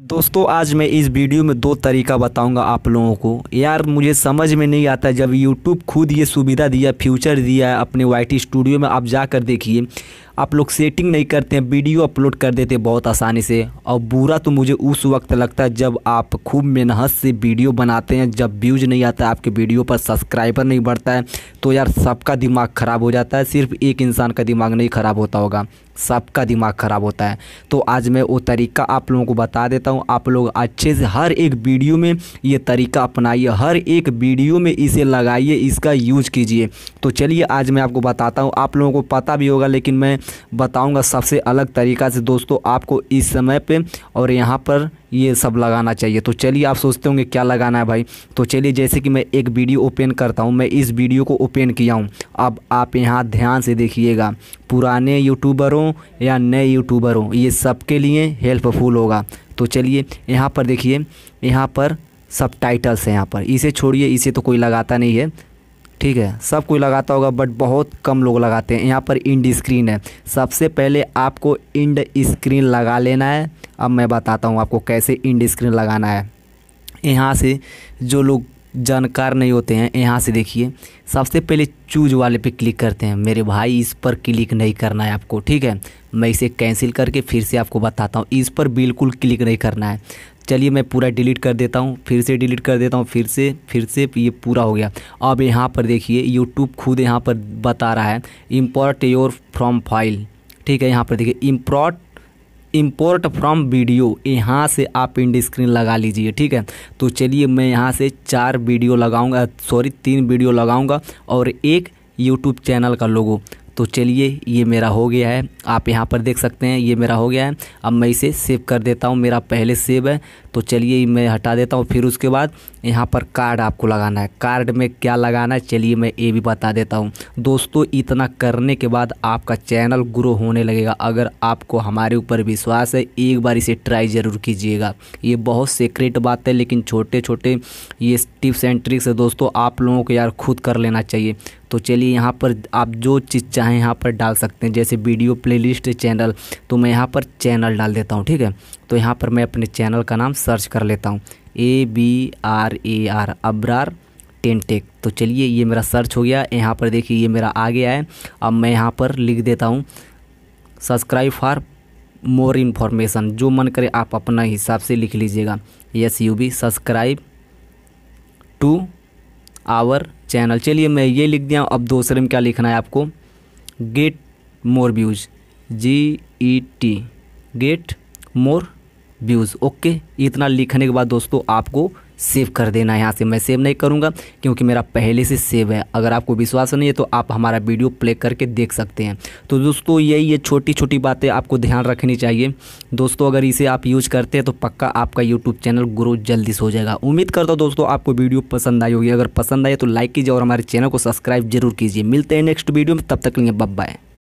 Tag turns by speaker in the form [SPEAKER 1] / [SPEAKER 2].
[SPEAKER 1] दोस्तों आज मैं इस वीडियो में दो तरीका बताऊंगा आप लोगों को यार मुझे समझ में नहीं आता जब YouTube खुद ये सुविधा दिया फ्यूचर दिया अपने वाई स्टूडियो में आप जाकर देखिए आप लोग सेटिंग नहीं करते हैं वीडियो अपलोड कर देते बहुत आसानी से और बुरा तो मुझे उस वक्त लगता है जब आप खूब मेहनत से वीडियो बनाते हैं जब व्यूज नहीं आता आपके वीडियो पर सब्सक्राइबर नहीं बढ़ता है तो यार सबका दिमाग ख़राब हो जाता है सिर्फ एक इंसान का दिमाग नहीं ख़राब होता होगा सबका दिमाग ख़राब होता है तो आज मैं वो तरीका आप लोगों को बता देता हूँ आप लोग अच्छे से हर एक वीडियो में ये तरीका अपनाइए हर एक वीडियो में इसे लगाइए इसका यूज कीजिए तो चलिए आज मैं आपको बताता हूँ आप लोगों को पता भी होगा लेकिन मैं बताऊंगा सबसे अलग तरीका से दोस्तों आपको इस समय पे और यहाँ पर ये सब लगाना चाहिए तो चलिए आप सोचते होंगे क्या लगाना है भाई तो चलिए जैसे कि मैं एक वीडियो ओपन करता हूँ मैं इस वीडियो को ओपन किया हूँ अब आप यहाँ ध्यान से देखिएगा पुराने यूट्यूबरों या नए यूट्यूबरों ये के लिए हेल्पफुल होगा तो चलिए यहाँ पर देखिए यहाँ पर सब टाइटल्स हैं यहाँ पर इसे छोड़िए इसे तो कोई लगाता नहीं है ठीक है सब कोई लगाता होगा बट बहुत कम लोग लगाते हैं यहाँ पर इंड स्क्रीन है सबसे पहले आपको इंड स्क्रीन लगा लेना है अब मैं बताता हूँ आपको कैसे इंड स्क्रीन लगाना है यहाँ से जो लोग जानकार नहीं होते हैं यहाँ से देखिए सबसे पहले चूज वाले पे क्लिक करते हैं मेरे भाई इस पर क्लिक नहीं करना है आपको ठीक है मैं इसे कैंसिल करके फिर से आपको बताता हूँ इस पर बिल्कुल क्लिक नहीं करना है चलिए मैं पूरा डिलीट कर देता हूँ फिर से डिलीट कर देता हूँ फिर से फिर से ये पूरा हो गया अब यहाँ पर देखिए यूट्यूब खुद यहाँ पर बता रहा है इम्पोर्ट योर फ्रॉम फाइल ठीक है यहाँ पर देखिए इम्पोर्ट इंपोर्ट फ्रॉम वीडियो यहाँ से आप इंड स्क्रीन लगा लीजिए ठीक है तो चलिए मैं यहाँ से चार वीडियो लगाऊंगा सॉरी तीन वीडियो लगाऊंगा और एक यूट्यूब चैनल का लोगो तो चलिए ये मेरा हो गया है आप यहाँ पर देख सकते हैं ये मेरा हो गया है अब मैं इसे सेव कर देता हूँ मेरा पहले सेव है तो चलिए मैं हटा देता हूँ फिर उसके बाद यहाँ पर कार्ड आपको लगाना है कार्ड में क्या लगाना है चलिए मैं ये भी बता देता हूँ दोस्तों इतना करने के बाद आपका चैनल ग्रो होने लगेगा अगर आपको हमारे ऊपर विश्वास है एक बार इसे ट्राई ज़रूर कीजिएगा ये बहुत सीक्रेट बात है लेकिन छोटे छोटे ये टिप्स एंड ट्रिक्स है दोस्तों आप लोगों को यार खुद कर लेना चाहिए तो चलिए यहाँ पर आप जो चीज़ चाहें यहाँ पर डाल सकते हैं जैसे वीडियो प्लेलिस्ट चैनल तो मैं यहाँ पर चैनल डाल देता हूँ ठीक है तो यहाँ पर मैं अपने चैनल का नाम सर्च कर लेता हूँ A B R A R Abrar टेंटेक तो चलिए ये मेरा सर्च हो गया यहाँ पर देखिए ये मेरा आ गया है अब मैं यहाँ पर लिख देता हूँ सब्सक्राइब फॉर मोर इन्फॉर्मेशन जो मन करे आप अपना हिसाब से लिख लीजिएगा S U B subscribe to our channel चलिए मैं ये लिख दिया अब दूसरे में क्या लिखना है आपको get more views G E T get more views okay इतना लिखने के बाद दोस्तों आपको सेव कर देना यहाँ से मैं सेव नहीं करूँगा क्योंकि मेरा पहले से सेव है अगर आपको विश्वास नहीं है तो आप हमारा वीडियो प्ले करके देख सकते हैं तो दोस्तों यही ये छोटी छोटी बातें आपको ध्यान रखनी चाहिए दोस्तों अगर इसे आप यूज करते हैं तो पक्का आपका यूट्यूब चैनल ग्रो जल्दी से हो जाएगा उम्मीद करता हूँ दोस्तों आपको वीडियो पसंद आई होगी अगर पसंद आए तो लाइक कीजिए और हमारे चैनल को सब्सक्राइब जरूर कीजिए मिलते हैं नेक्स्ट वीडियो में तब तक लिए बाय